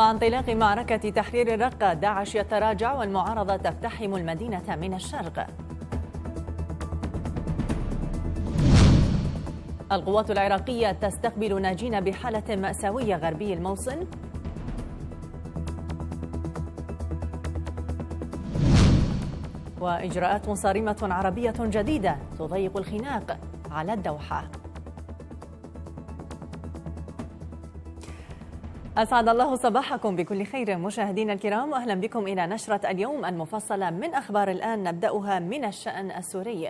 مع انطلاق معركة تحرير الرقة داعش يتراجع والمعارضة تقتحم المدينة من الشرق القوات العراقية تستقبل ناجين بحالة مأساوية غربي الموصل وإجراءات صارمة عربية جديدة تضيق الخناق على الدوحة أسعد الله صباحكم بكل خير مشاهدينا الكرام أهلا بكم إلى نشرة اليوم المفصلة من أخبار الآن نبدأها من الشأن السوري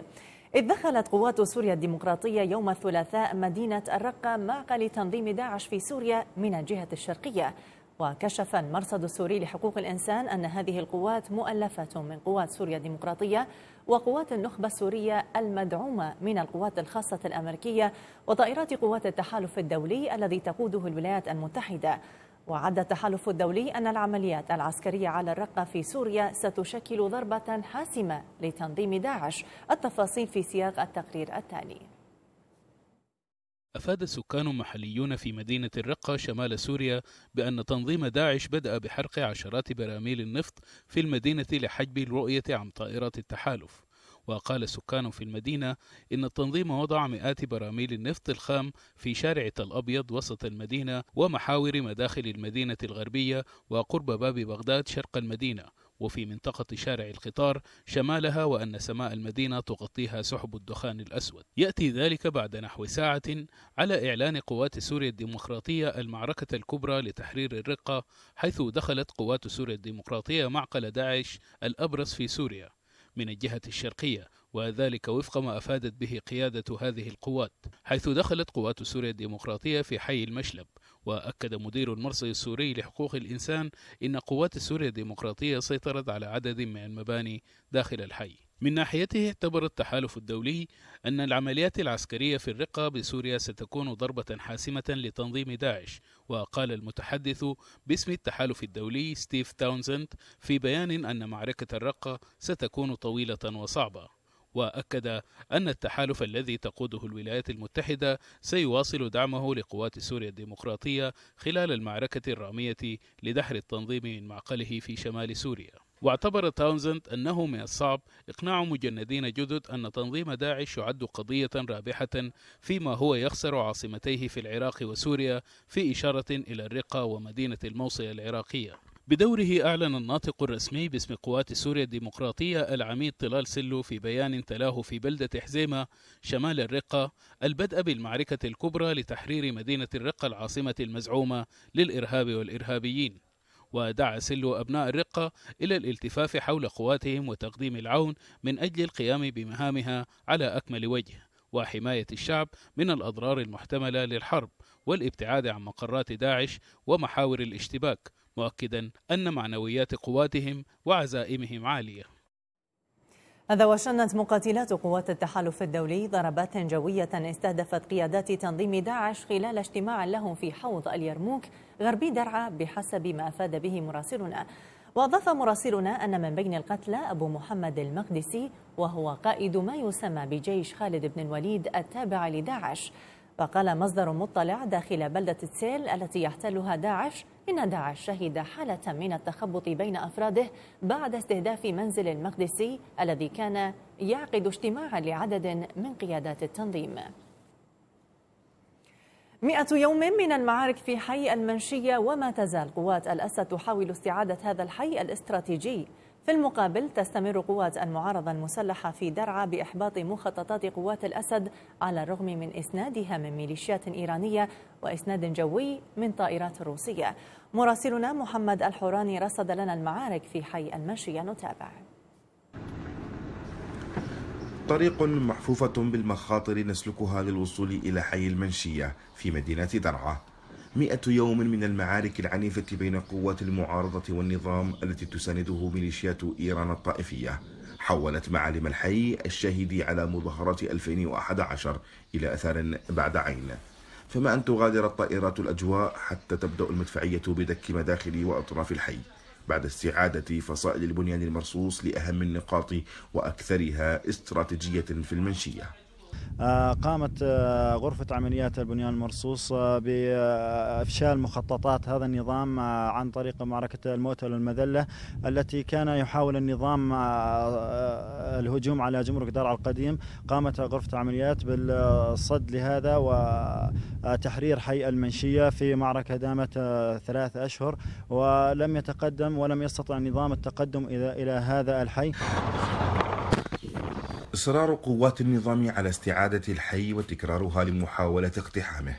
إذ دخلت قوات سوريا الديمقراطية يوم الثلاثاء مدينة الرقة معقل تنظيم داعش في سوريا من الجهة الشرقية وكشف المرصد السوري لحقوق الإنسان أن هذه القوات مؤلفة من قوات سوريا الديمقراطية وقوات النخبة السورية المدعومة من القوات الخاصة الأمريكية وطائرات قوات التحالف الدولي الذي تقوده الولايات المتحدة وعد التحالف الدولي أن العمليات العسكرية على الرقة في سوريا ستشكل ضربة حاسمة لتنظيم داعش التفاصيل في سياق التقرير التالي أفاد سكان محليون في مدينة الرقة شمال سوريا بأن تنظيم داعش بدأ بحرق عشرات براميل النفط في المدينة لحجب الرؤية عن طائرات التحالف وقال سكان في المدينة إن التنظيم وضع مئات براميل النفط الخام في شارع تل أبيض وسط المدينة ومحاور مداخل المدينة الغربية وقرب باب بغداد شرق المدينة وفي منطقة شارع القطار شمالها وأن سماء المدينة تغطيها سحب الدخان الأسود يأتي ذلك بعد نحو ساعة على إعلان قوات سوريا الديمقراطية المعركة الكبرى لتحرير الرقة حيث دخلت قوات سوريا الديمقراطية معقل داعش الأبرز في سوريا من الجهة الشرقية وذلك وفق ما أفادت به قيادة هذه القوات حيث دخلت قوات سوريا الديمقراطية في حي المشلب وأكد مدير المرصد السوري لحقوق الإنسان أن قوات سوريا الديمقراطية سيطرت على عدد من المباني داخل الحي من ناحيته اعتبر التحالف الدولي أن العمليات العسكرية في الرقة بسوريا ستكون ضربة حاسمة لتنظيم داعش وقال المتحدث باسم التحالف الدولي ستيف تاونزند في بيان أن معركة الرقة ستكون طويلة وصعبة وأكد أن التحالف الذي تقوده الولايات المتحدة سيواصل دعمه لقوات سوريا الديمقراطية خلال المعركة الرامية لدحر التنظيم من معقله في شمال سوريا. واعتبر تاونزند أنه من الصعب إقناع مجندين جدد أن تنظيم داعش يعد قضية رابحة فيما هو يخسر عاصمتيه في العراق وسوريا في إشارة إلى الرقة ومدينة الموصل العراقية بدوره أعلن الناطق الرسمي باسم قوات سوريا الديمقراطية العميد طلال سلو في بيان تلاه في بلدة حزيمة شمال الرقة البدء بالمعركة الكبرى لتحرير مدينة الرقة العاصمة المزعومة للإرهاب والإرهابيين ودعا سلو أبناء الرقة إلى الالتفاف حول قواتهم وتقديم العون من أجل القيام بمهامها على أكمل وجه وحماية الشعب من الأضرار المحتملة للحرب والابتعاد عن مقرات داعش ومحاور الاشتباك مؤكدا أن معنويات قواتهم وعزائمهم عالية هذا وشنت مقاتلات قوات التحالف الدولي ضربات جوية استهدفت قيادات تنظيم داعش خلال اجتماع لهم في حوض اليرموك غربي درعا بحسب ما أفاد به مراسلنا وأضاف مراسلنا أن من بين القتلى أبو محمد المقدسي وهو قائد ما يسمى بجيش خالد بن الوليد التابع لداعش وقال مصدر مطلع داخل بلدة تسيل التي يحتلها داعش إن داعش شهد حالة من التخبط بين أفراده بعد استهداف منزل المقدسي الذي كان يعقد اجتماعا لعدد من قيادات التنظيم مئة يوم من المعارك في حي المنشية وما تزال قوات الأسد تحاول استعادة هذا الحي الاستراتيجي في المقابل تستمر قوات المعارضة المسلحة في درعا بإحباط مخططات قوات الأسد على الرغم من إسنادها من ميليشيات إيرانية وإسناد جوي من طائرات روسية مراسلنا محمد الحوراني رصد لنا المعارك في حي المشية نتابع طريق محفوفة بالمخاطر نسلكها للوصول إلى حي المنشية في مدينة درعا مئة يوم من المعارك العنيفة بين قوات المعارضة والنظام التي تسانده ميليشيات إيران الطائفية حولت معالم الحي الشهيد على مظاهرات 2011 إلى أثر بعد عين فما أن تغادر الطائرات الأجواء حتى تبدأ المدفعية بدك مداخل وأطراف الحي بعد استعادة فصائل البنيان المرصوص لأهم النقاط وأكثرها استراتيجية في المنشية آه، قامت آه، غرفة عمليات البنيان المرصوص آه، بإفشال مخططات هذا النظام عن طريق معركة المؤتل والمذلة التي كان يحاول النظام الهجوم على جمرك درعا القديم قامت غرفة عمليات بالصد لهذا وتحرير حي المنشية في معركة دامت ثلاث أشهر ولم يتقدم ولم يستطع النظام التقدم إلى هذا الحي إصرار قوات النظام على استعادة الحي وتكرارها لمحاولة اقتحامه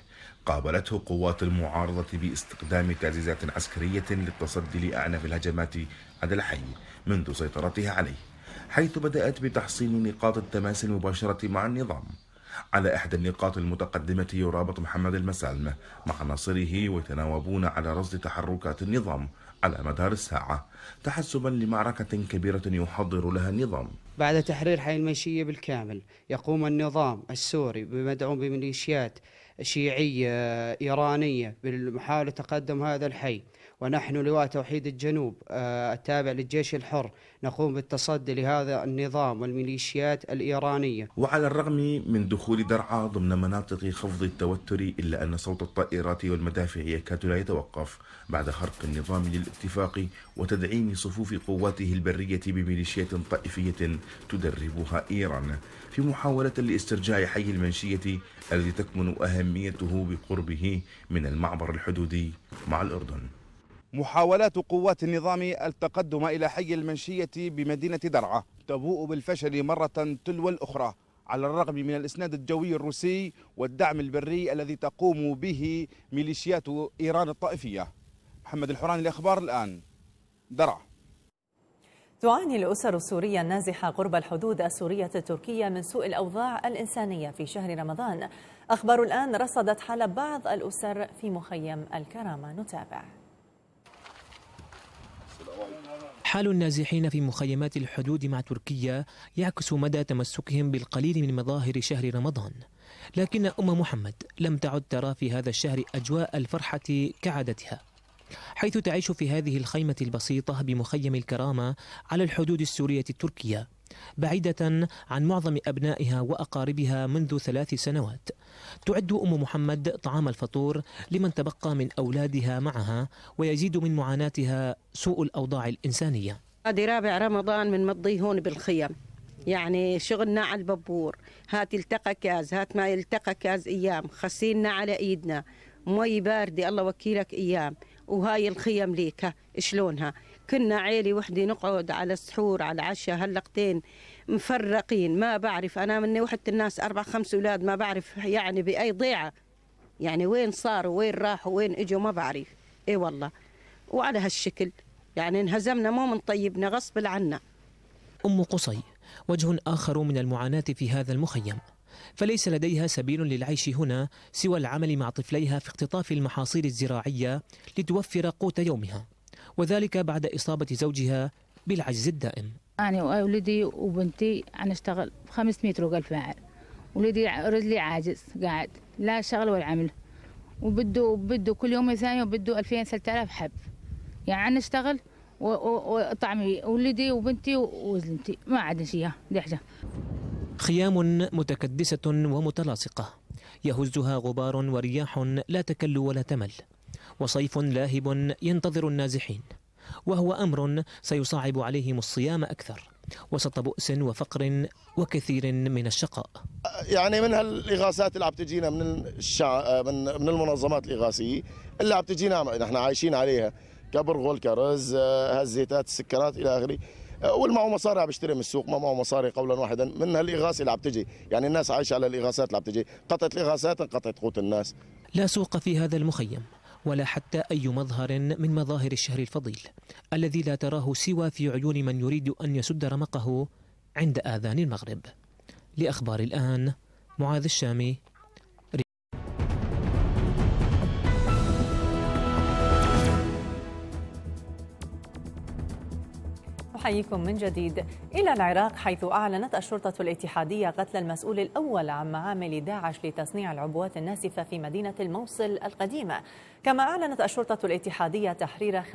قابلته قوات المعارضة باستخدام تعزيزات عسكرية للتصدي لأعنف الهجمات على الحي منذ سيطرتها عليه حيث بدأت بتحصيل نقاط التماس المباشرة مع النظام على إحدى النقاط المتقدمة يرابط محمد المسالمة مع ناصره ويتناوبون على رصد تحركات النظام على مدار الساعة تحسبا لمعركة كبيرة يحضر لها النظام بعد تحرير حي المنشية بالكامل يقوم النظام السوري بمدعوم بميليشيات شيعية إيرانية بمحاولة تقدم هذا الحي ونحن لواء توحيد الجنوب آه، التابع للجيش الحر نقوم بالتصدي لهذا النظام والميليشيات الإيرانية وعلى الرغم من دخول درعا ضمن مناطق خفض التوتر إلا أن صوت الطائرات والمدافع يكاد لا يتوقف بعد خرق النظام للاتفاق وتدعيم صفوف قواته البرية بميليشيات طائفية تدربها إيران في محاولة لاسترجاع حي المنشية الذي تكمن أهميته بقربه من المعبر الحدودي مع الأردن محاولات قوات النظام التقدم إلى حي المنشية بمدينة درعا تبوء بالفشل مرة تلو الأخرى على الرغم من الإسناد الجوي الروسي والدعم البري الذي تقوم به ميليشيات إيران الطائفية محمد الحوراني الأخبار الآن درعا تعاني الأسر السورية النازحة قرب الحدود السورية التركية من سوء الأوضاع الإنسانية في شهر رمضان أخبار الآن رصدت حال بعض الأسر في مخيم الكرامة نتابع حال النازحين في مخيمات الحدود مع تركيا يعكس مدى تمسكهم بالقليل من مظاهر شهر رمضان لكن أم محمد لم تعد ترى في هذا الشهر أجواء الفرحة كعادتها حيث تعيش في هذه الخيمة البسيطة بمخيم الكرامة على الحدود السورية التركية بعيدة عن معظم أبنائها وأقاربها منذ ثلاث سنوات تعد أم محمد طعام الفطور لمن تبقى من أولادها معها ويزيد من معاناتها سوء الأوضاع الإنسانية هذه رابع رمضان من مضي هون بالخيم يعني شغلنا على الببور هات التقى كاز هات ما التقى كاز ايام خسينا على ايدنا مي بارده الله وكيلك ايام وهاي الخيم ليك شلونها كنا عيلي وحدي نقعد على السحور على العشاء هلقتين مفرقين ما بعرف أنا مني وحدة الناس أربع خمس أولاد ما بعرف يعني بأي ضيعة يعني وين صاروا وين راحوا وين إجوا ما بعرف إي والله وعلى هالشكل يعني انهزمنا مو من طيبنا غصب عنا أم قصي وجه آخر من المعاناة في هذا المخيم فليس لديها سبيل للعيش هنا سوى العمل مع طفليها في اختطاف المحاصيل الزراعية لتوفر قوت يومها وذلك بعد إصابة زوجها بالعجز الدائم أنا وولدي وبنتي نشتغل 500 رجل الفاعل ولدي رجلي عاجز قاعد لا شغل ولا عمل وبده بده كل يوم ثاني وبده 2000 3000 حب يعني اشتغل وطعمي ولدي وبنتي وزنتي ما عاد شيء دحجه خيام متكدسه ومتلاصقه يهزها غبار ورياح لا تكل ولا تمل وصيف لاهب ينتظر النازحين وهو امر سيصعب عليهم الصيام اكثر وسط بؤس وفقر وكثير من الشقاء. يعني من هالاغاثات اللي عم تجينا من الشع... من من المنظمات الاغاثيه اللي عم تجينا نحن عايشين عليها كبرغل كرز آه، هالزيتات السكرات الى اخره آه، واللي معه مصاري عم يشتري من السوق ما معه مصاري قولا واحدا من هالاغاثه اللي عم تجي يعني الناس عايشه على الاغاثات اللي عم تجي قطعت الاغاثات انقطعت قوت الناس. لا سوق في هذا المخيم ولا حتى أي مظهر من مظاهر الشهر الفضيل الذي لا تراه سوى في عيون من يريد أن يسد رمقه عند آذان المغرب لأخبار الآن معاذ الشامي أحييكم من جديد إلى العراق حيث أعلنت الشرطة الاتحادية قتل المسؤول الأول عن معامل داعش لتصنيع العبوات الناسفة في مدينة الموصل القديمة كما أعلنت الشرطة الاتحادية تحرير 75%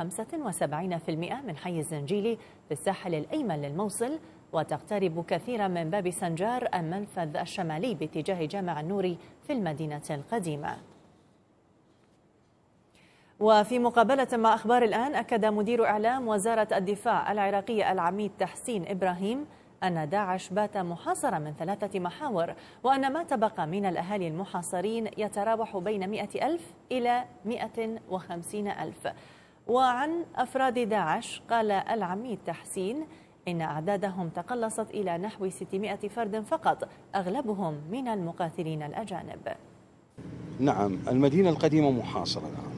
من حي الزنجيلي في الساحل الأيمن للموصل وتقترب كثيرا من باب سنجار المنفذ الشمالي باتجاه جامع النوري في المدينة القديمة وفي مقابلة مع أخبار الآن أكد مدير إعلام وزارة الدفاع العراقية العميد تحسين إبراهيم أن داعش بات محاصرا من ثلاثة محاور وأن ما تبقى من الأهالي المحاصرين يتراوح بين مئة ألف إلى وخمسين ألف وعن أفراد داعش قال العميد تحسين إن أعدادهم تقلصت إلى نحو 600 فرد فقط أغلبهم من المقاتلين الأجانب نعم المدينة القديمة محاصرة نعم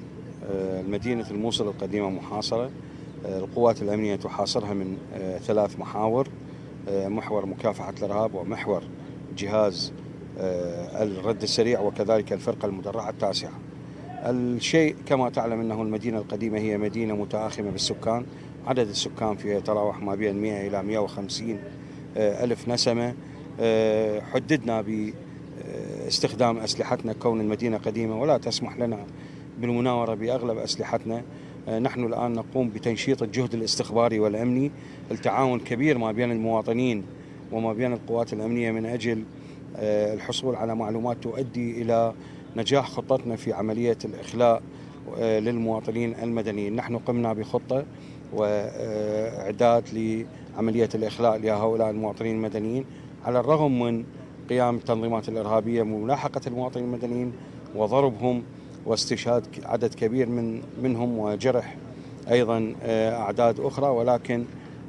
آه، مدينة الموصل القديمة محاصرة آه، القوات الأمنية تحاصرها من آه، ثلاث محاور محور مكافحة الإرهاب ومحور جهاز الرد السريع وكذلك الفرقة المدرعة التاسعة الشيء كما تعلم أنه المدينة القديمة هي مدينة متآخمة بالسكان عدد السكان فيها يتراوح ما بين 100 إلى 150 ألف نسمة حددنا باستخدام أسلحتنا كون المدينة قديمة ولا تسمح لنا بالمناورة بأغلب أسلحتنا آه، نحن الآن نقوم بتنشيط الجهد الاستخباري والأمني التعاون كبير ما بين المواطنين وما بين القوات الأمنية من أجل آه، الحصول على معلومات تؤدي إلى نجاح خطتنا في عملية الإخلاء آه، للمواطنين المدنيين نحن قمنا بخطة وإعداد لعملية الإخلاء لهؤلاء المواطنين المدنيين على الرغم من قيام التنظيمات الإرهابية بملاحقة المواطنين المدنيين وضربهم واستشهاد عدد كبير من منهم وجرح ايضا آه، اعداد اخرى ولكن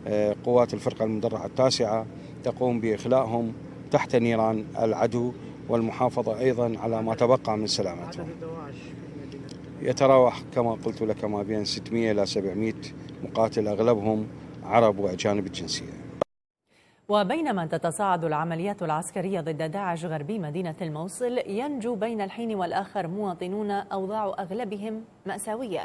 آه، قوات الفرقه المدرعه التاسعه تقوم باخلائهم تحت نيران العدو والمحافظه ايضا على ما تبقى من سلامتهم. يتراوح كما قلت لك ما بين 600 الى 700 مقاتل اغلبهم عرب واجانب الجنسيه. وبينما تتصاعد العمليات العسكرية ضد داعش غربي مدينة الموصل ينجو بين الحين والآخر مواطنون أوضاع أغلبهم مأساوية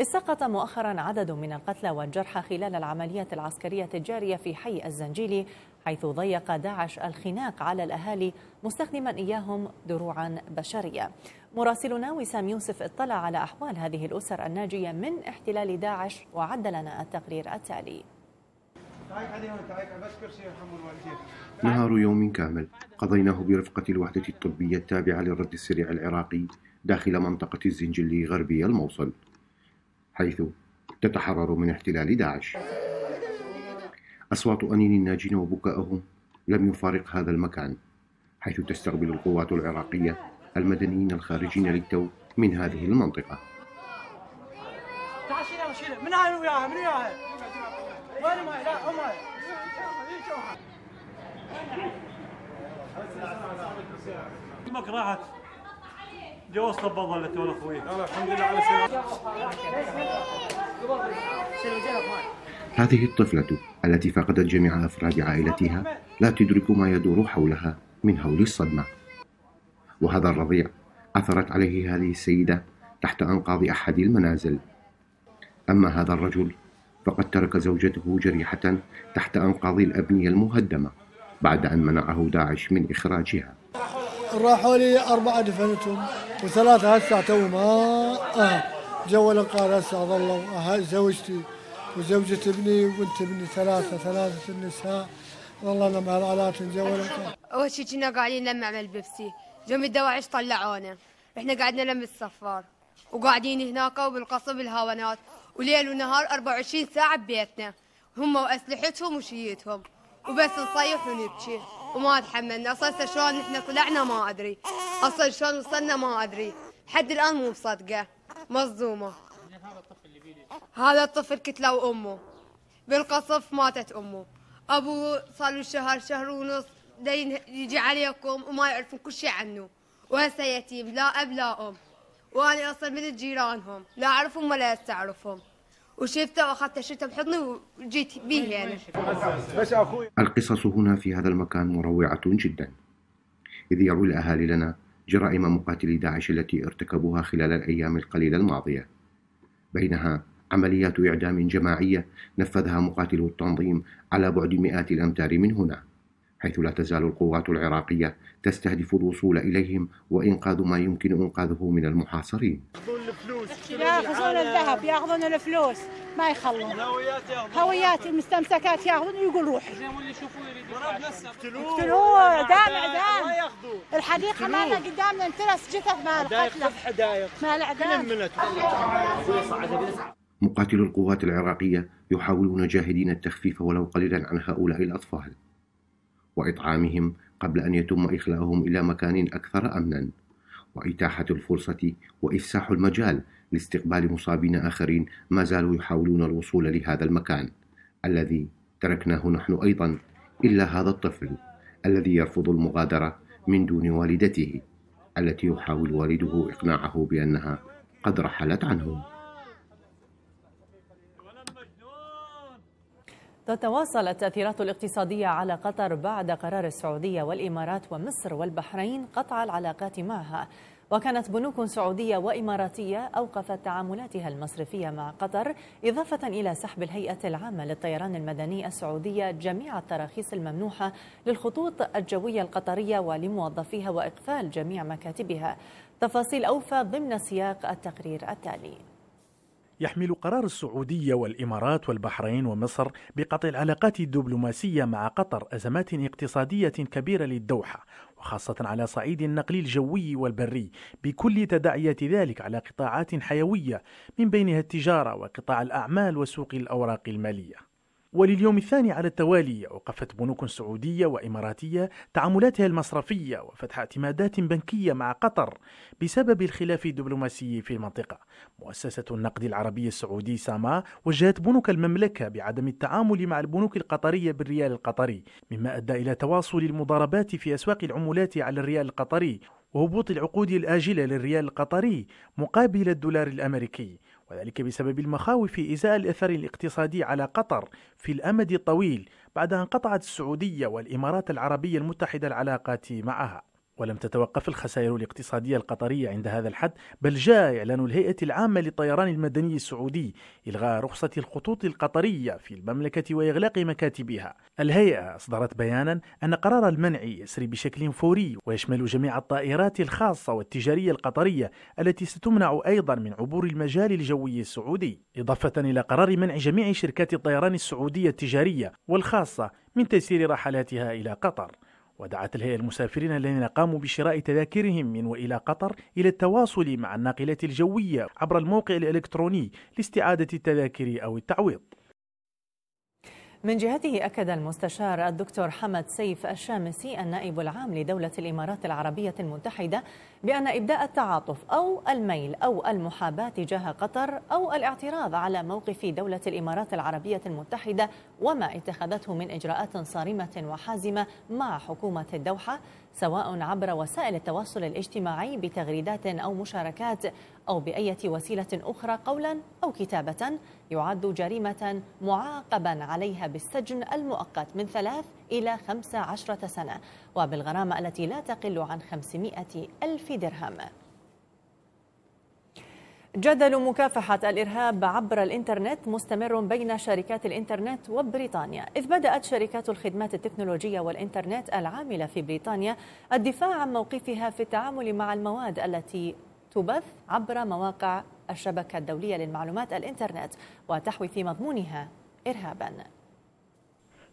استقط مؤخرا عدد من القتلى والجرحى خلال العمليات العسكرية الجارية في حي الزنجيلي حيث ضيق داعش الخناق على الأهالي مستخدما إياهم دروعا بشرية مراسلنا وسام يوسف اطلع على أحوال هذه الأسر الناجية من احتلال داعش وعد لنا التقرير التالي نهار يوم كامل قضيناه برفقة الوحدة الطبية التابعة للرد السريع العراقي داخل منطقة الزنجلي غربي الموصل حيث تتحرر من احتلال داعش أصوات أنين الناجين وبكائهم لم يفارق هذا المكان حيث تستقبل القوات العراقية المدنيين الخارجين للتو من هذه المنطقة من وياها من وياها راحت تولى اخوي الحمد لله على هذه الطفلة التي فقدت جميع أفراد عائلتها لا تدرك ما يدور حولها من هول الصدمة وهذا الرضيع عثرت عليه هذه السيدة تحت أنقاض أحد المنازل أما هذا الرجل فقد ترك زوجته جريحة تحت أنقاض الأبنية المهدمة بعد أن منعه داعش من إخراجها راحوا لي أربعة دفنتهم وثلاثة هسه تو آه, آه. جو الانقاذ هسه ظلوا آه، زوجتي وزوجة ابني وبنت ابني ثلاثة ثلاثة النساء والله انا مع الالات جو الانقاذ أول شيء كنا قاعدين نلمع عمل البيبسي جم الدواعش طلعونا احنا قعدنا نلم الصفار وقاعدين هناك وبالقصب الهاونات وليل ونهار 24 ساعة ببيتنا هم وأسلحتهم وشيتهم وبس نصيح ونبكي وما تحملنا أصلا شلون نحن طلعنا ما أدري أصلا شلون وصلنا ما أدري حد الآن مو مصدقة مصدومة هذا الطفل اللي بيدي هذا الطفل أمه بالقصف ماتت أمه أبوه صار له شهر شهر ونص دين يجي عليكم وما يعرفون كل شيء عنه وهسه يتيم لا أب لا أم وأنا أصلا من الجيرانهم لا أعرفهم ولا أستعرفهم وشفته واخذت شفته بحضني وجيت به يعني القصص هنا في هذا المكان مروعة جدا إذ يروي الأهالي لنا جرائم مقاتلي داعش التي ارتكبوها خلال الأيام القليلة الماضية بينها عمليات إعدام جماعية نفذها مقاتلو التنظيم على بعد مئات الأمتار من هنا حيث لا تزال القوات العراقية تستهدف الوصول إليهم وإنقاذ ما يمكن إنقاذه من المحاصرين ياخذون الذهب ياخذون الفلوس ما يخلون هويات المستمسكات ياخذون ويقول روحي اقتلوه اعدام اعدام الحديقه مالنا قدامنا انترس جثث مال قتله حدائق مال اعدام مقاتلو القوات العراقية يحاولون جاهدين التخفيف ولو قليلا عن هؤلاء الأطفال وإطعامهم قبل أن يتم إخلاؤهم إلى مكان أكثر أمنا وإتاحة الفرصة وإفساح المجال لاستقبال مصابين آخرين ما زالوا يحاولون الوصول لهذا المكان الذي تركناه نحن أيضا إلا هذا الطفل الذي يرفض المغادرة من دون والدته التي يحاول والده إقناعه بأنها قد رحلت عنه تتواصل التأثيرات الاقتصادية على قطر بعد قرار السعودية والإمارات ومصر والبحرين قطع العلاقات معها وكانت بنوك سعودية وإماراتية أوقفت تعاملاتها المصرفية مع قطر إضافة إلى سحب الهيئة العامة للطيران المدني السعودية جميع التراخيص الممنوحة للخطوط الجوية القطرية ولموظفيها وإقفال جميع مكاتبها تفاصيل أوفى ضمن سياق التقرير التالي يحمل قرار السعودية والإمارات والبحرين ومصر بقطع العلاقات الدبلوماسية مع قطر أزمات اقتصادية كبيرة للدوحة وخاصة على صعيد النقل الجوي والبري بكل تداعيات ذلك على قطاعات حيوية من بينها التجارة وقطاع الأعمال وسوق الأوراق المالية ولليوم الثاني على التوالي أوقفت بنوك سعودية وإماراتية تعاملاتها المصرفية وفتح اعتمادات بنكية مع قطر بسبب الخلاف الدبلوماسي في المنطقة مؤسسة النقد العربي السعودي ساما وجهت بنوك المملكة بعدم التعامل مع البنوك القطرية بالريال القطري مما أدى إلى تواصل المضاربات في أسواق العملات على الريال القطري وهبوط العقود الآجلة للريال القطري مقابل الدولار الأمريكي وذلك بسبب المخاوف إزاء الأثر الاقتصادي على قطر في الأمد الطويل بعد أن قطعت السعودية والإمارات العربية المتحدة العلاقات معها ولم تتوقف الخسائر الاقتصادية القطرية عند هذا الحد بل جاء إعلان الهيئة العامة للطيران المدني السعودي إلغاء رخصة الخطوط القطرية في المملكة وإغلاق مكاتبها الهيئة أصدرت بيانا أن قرار المنع يسري بشكل فوري ويشمل جميع الطائرات الخاصة والتجارية القطرية التي ستمنع أيضا من عبور المجال الجوي السعودي إضافة إلى قرار منع جميع شركات الطيران السعودية التجارية والخاصة من تيسير رحلاتها إلى قطر ودعت الهيئة المسافرين الذين قاموا بشراء تذاكرهم من وإلى قطر إلى التواصل مع الناقلات الجوية عبر الموقع الإلكتروني لاستعادة التذاكر أو التعويض من جهته أكد المستشار الدكتور حمد سيف الشامسي النائب العام لدولة الإمارات العربية المتحدة بأن إبداء التعاطف أو الميل أو المحاباة تجاه قطر أو الاعتراض على موقف دولة الإمارات العربية المتحدة وما اتخذته من إجراءات صارمة وحازمة مع حكومة الدوحة سواء عبر وسائل التواصل الاجتماعي بتغريدات أو مشاركات أو بأية وسيلة أخرى قولا أو كتابة يعد جريمة معاقبا عليها بالسجن المؤقت من ثلاث إلى خمس عشرة سنة وبالغرامة التي لا تقل عن خمسمائة ألف درهم جدل مكافحة الإرهاب عبر الإنترنت مستمر بين شركات الإنترنت وبريطانيا إذ بدأت شركات الخدمات التكنولوجية والإنترنت العاملة في بريطانيا الدفاع عن موقفها في التعامل مع المواد التي تبث عبر مواقع الشبكة الدولية للمعلومات الإنترنت وتحوي في مضمونها إرهاباً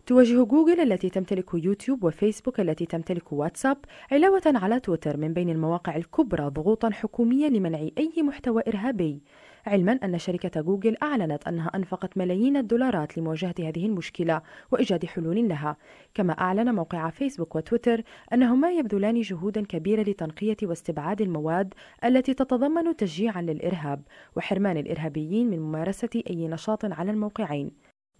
تواجه جوجل التي تمتلك يوتيوب وفيسبوك التي تمتلك واتساب علاوة على تويتر من بين المواقع الكبرى ضغوطا حكومية لمنع أي محتوى إرهابي علما أن شركة جوجل أعلنت أنها أنفقت ملايين الدولارات لمواجهة هذه المشكلة وإيجاد حلول لها كما أعلن موقع فيسبوك وتويتر أنهما يبذلان جهودا كبيرة لتنقية واستبعاد المواد التي تتضمن تشجيعا للإرهاب وحرمان الإرهابيين من ممارسة أي نشاط على الموقعين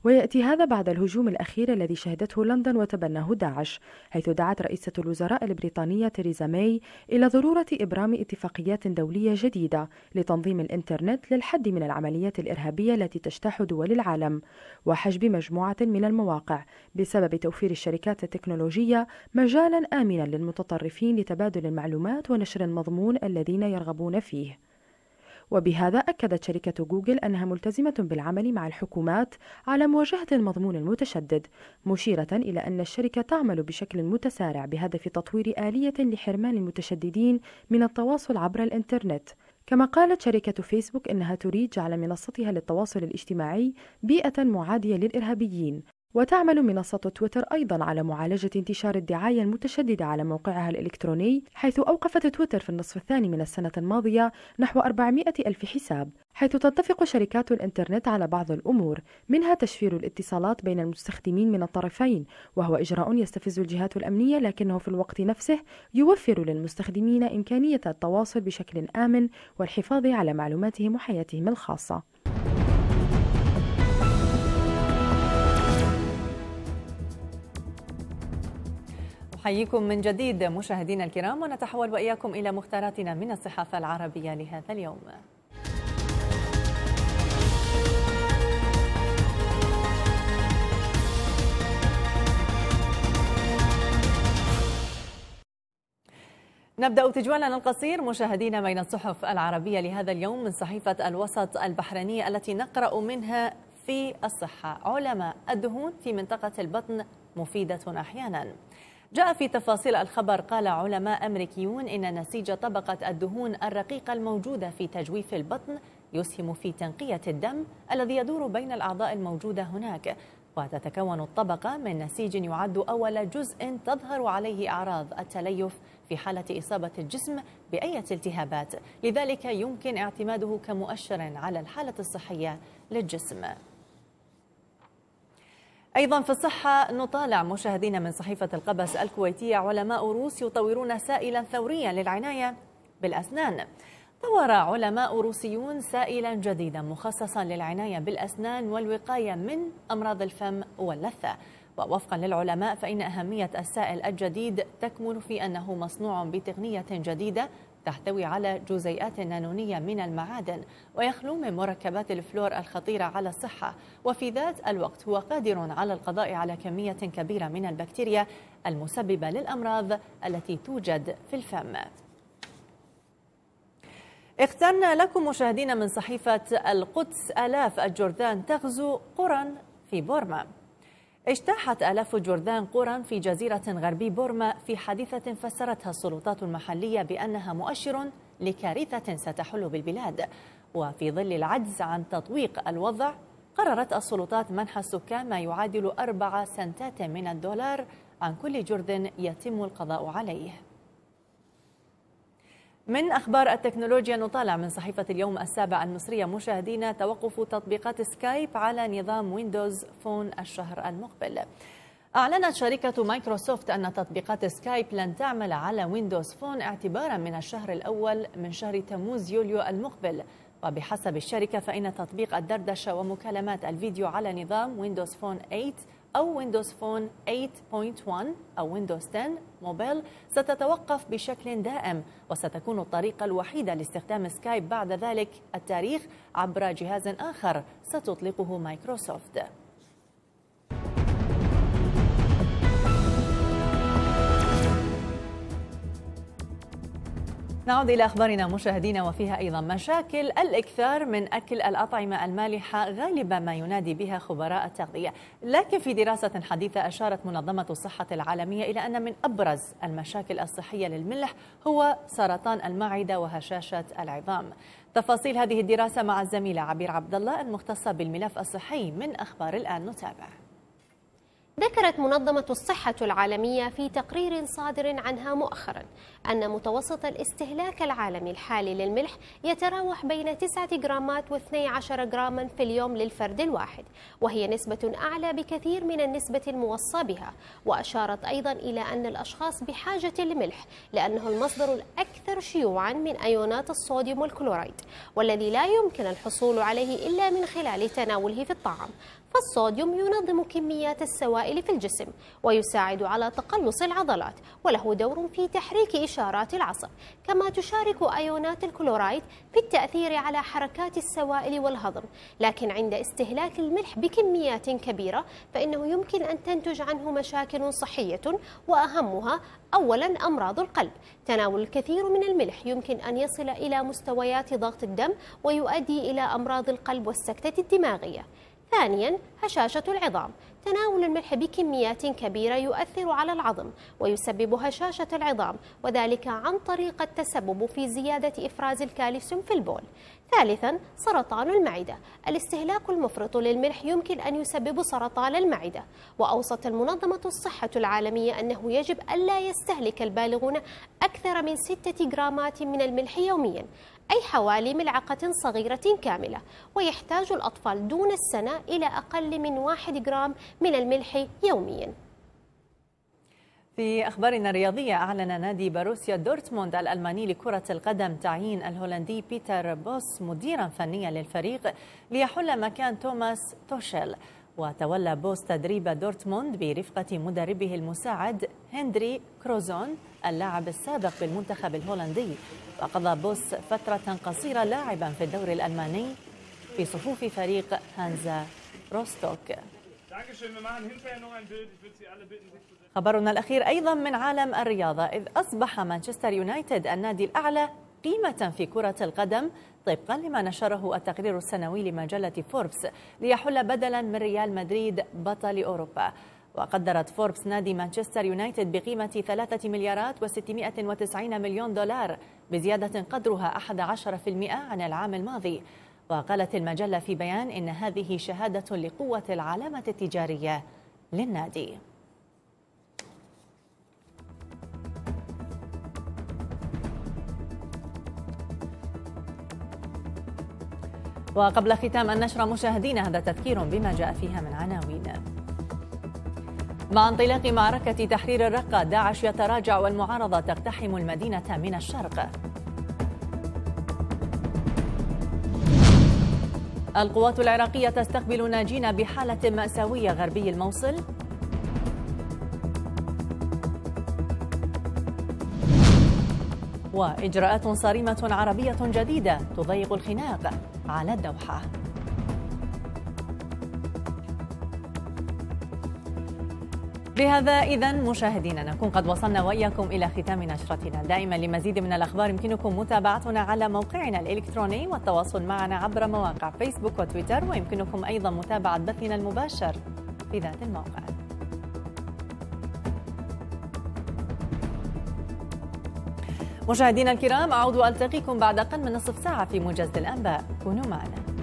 ويأتي هذا بعد الهجوم الأخير الذي شهدته لندن وتبناه داعش حيث دعت رئيسة الوزراء البريطانية تيريزا ماي إلى ضرورة إبرام اتفاقيات دولية جديدة لتنظيم الإنترنت للحد من العمليات الإرهابية التي تجتاح دول العالم وحجب مجموعة من المواقع بسبب توفير الشركات التكنولوجية مجالا آمنا للمتطرفين لتبادل المعلومات ونشر المضمون الذين يرغبون فيه وبهذا أكدت شركة جوجل أنها ملتزمة بالعمل مع الحكومات على مواجهة المضمون المتشدد مشيرة إلى أن الشركة تعمل بشكل متسارع بهدف تطوير آلية لحرمان المتشددين من التواصل عبر الإنترنت كما قالت شركة فيسبوك إنها تريد جعل منصتها للتواصل الاجتماعي بيئة معادية للإرهابيين وتعمل منصة تويتر أيضا على معالجة انتشار الدعاية المتشددة على موقعها الإلكتروني حيث أوقفت تويتر في النصف الثاني من السنة الماضية نحو 400 ألف حساب حيث تتفق شركات الإنترنت على بعض الأمور منها تشفير الاتصالات بين المستخدمين من الطرفين وهو إجراء يستفز الجهات الأمنية لكنه في الوقت نفسه يوفر للمستخدمين إمكانية التواصل بشكل آمن والحفاظ على معلوماتهم وحياتهم الخاصة حييكم من جديد مشاهدينا الكرام ونتحول واياكم الى مختاراتنا من الصحافه العربيه لهذا اليوم. نبدأ تجوالنا القصير مشاهدينا بين الصحف العربية لهذا اليوم من صحيفة الوسط البحرينية التي نقرأ منها في الصحة علماء الدهون في منطقة البطن مفيدة أحيانا جاء في تفاصيل الخبر قال علماء أمريكيون إن نسيج طبقة الدهون الرقيقة الموجودة في تجويف البطن يسهم في تنقية الدم الذي يدور بين الأعضاء الموجودة هناك وتتكون الطبقة من نسيج يعد أول جزء تظهر عليه أعراض التليف في حالة إصابة الجسم بأية التهابات لذلك يمكن اعتماده كمؤشر على الحالة الصحية للجسم أيضا في الصحة نطالع مشاهدينا من صحيفة القبس الكويتية علماء روس يطورون سائلا ثوريا للعناية بالأسنان طور علماء روسيون سائلا جديدا مخصصا للعناية بالأسنان والوقاية من أمراض الفم واللثة ووفقا للعلماء فإن أهمية السائل الجديد تكمن في أنه مصنوع بتقنية جديدة تحتوي على جزيئات نانونية من المعادن ويخلو من مركبات الفلور الخطيرة على الصحة وفي ذات الوقت هو قادر على القضاء على كمية كبيرة من البكتيريا المسببة للأمراض التي توجد في الفم اخترنا لكم مشاهدين من صحيفة القدس آلاف الجرذان تغزو قرى في بورما اجتاحت آلاف الجرذان قرى في جزيرة غربي بورما في حادثة فسرتها السلطات المحلية بأنها مؤشر لكارثة ستحل بالبلاد وفي ظل العجز عن تطويق الوضع قررت السلطات منح السكان ما يعادل أربع سنتات من الدولار عن كل جرذ يتم القضاء عليه من أخبار التكنولوجيا نطالع من صحيفة اليوم السابع المصرية مشاهدينا توقف تطبيقات سكايب على نظام ويندوز فون الشهر المقبل أعلنت شركة مايكروسوفت أن تطبيقات سكايب لن تعمل على ويندوز فون اعتبارا من الشهر الأول من شهر تموز يوليو المقبل وبحسب الشركة فإن تطبيق الدردشة ومكالمات الفيديو على نظام ويندوز فون 8 أو ويندوز فون 8.1 أو ويندوز 10 موبايل ستتوقف بشكل دائم وستكون الطريقة الوحيدة لاستخدام سكايب بعد ذلك التاريخ عبر جهاز آخر ستطلقه مايكروسوفت نعود إلى أخبارنا مشاهدينا وفيها أيضا مشاكل الإكثار من أكل الأطعمة المالحة غالبا ما ينادي بها خبراء التغذية لكن في دراسة حديثة أشارت منظمة الصحة العالمية إلى أن من أبرز المشاكل الصحية للملح هو سرطان المعدة وهشاشة العظام تفاصيل هذه الدراسة مع الزميلة عبير عبد الله المختصة بالملف الصحي من أخبار الآن نتابع ذكرت منظمة الصحة العالمية في تقرير صادر عنها مؤخرا أن متوسط الاستهلاك العالمي الحالي للملح يتراوح بين 9 جرامات و12 جراما في اليوم للفرد الواحد وهي نسبة أعلى بكثير من النسبة الموصى بها وأشارت أيضا إلى أن الأشخاص بحاجة للملح لأنه المصدر الأكثر شيوعا من أيونات الصوديوم والكلورايد والذي لا يمكن الحصول عليه إلا من خلال تناوله في الطعام فالصوديوم ينظم كميات السوائل الوسائل في الجسم ويساعد على تقلص العضلات وله دور في تحريك إشارات العصب كما تشارك أيونات الكلورايد في التأثير على حركات السوائل والهضم لكن عند استهلاك الملح بكميات كبيرة فإنه يمكن أن تنتج عنه مشاكل صحية وأهمها أولا أمراض القلب تناول الكثير من الملح يمكن أن يصل إلى مستويات ضغط الدم ويؤدي إلى أمراض القلب والسكتة الدماغية ثانيا هشاشة العظام تناول الملح بكميات كبيرة يؤثر على العظم ويسبب هشاشة العظام وذلك عن طريق التسبب في زيادة إفراز الكالسيوم في البول ثالثا سرطان المعدة الاستهلاك المفرط للملح يمكن أن يسبب سرطان المعدة وأوصت المنظمة الصحة العالمية أنه يجب ألا يستهلك البالغون أكثر من 6 جرامات من الملح يوميا أي حوالي ملعقة صغيرة كاملة ويحتاج الأطفال دون السنة إلى أقل من 1 جرام من الملح يومياً في أخبارنا الرياضية أعلن نادي باروسيا دورتموند الألماني لكرة القدم تعيين الهولندي بيتر بوس مديرا فنيا للفريق ليحل مكان توماس توشيل وتولى بوس تدريب دورتموند برفقة مدربه المساعد هنري كروزون اللاعب السابق بالمنتخب الهولندي وقضى بوس فترة قصيرة لاعبا في الدوري الألماني في صفوف فريق هانزا روستوك خبرنا الأخير أيضا من عالم الرياضة إذ أصبح مانشستر يونايتد النادي الأعلى قيمة في كرة القدم طبقا لما نشره التقرير السنوي لمجلة فوربس ليحل بدلا من ريال مدريد بطل أوروبا وقدرت فوربس نادي مانشستر يونايتد بقيمة 3 مليارات و690 مليون دولار بزيادة قدرها 11% عن العام الماضي وقالت المجلة في بيان إن هذه شهادة لقوة العلامة التجارية للنادي وقبل ختام النشرة مشاهدينا هذا تذكير بما جاء فيها من عناوين مع انطلاق معركة تحرير الرقة داعش يتراجع والمعارضة تقتحم المدينة من الشرق القوات العراقية تستقبل ناجين بحالة مأساوية غربي الموصل وإجراءات صارمة عربية جديدة تضيق الخناق على الدوحة بهذا إذا مشاهدينا نكون قد وصلنا وإياكم إلى ختام نشرتنا دائما لمزيد من الأخبار يمكنكم متابعتنا على موقعنا الإلكتروني والتواصل معنا عبر مواقع فيسبوك وتويتر ويمكنكم أيضا متابعة بثنا المباشر في ذات الموقع مشاهدينا الكرام أعود وألتقيكم بعد أقل من نصف ساعة في موجز الأنباء كونوا معنا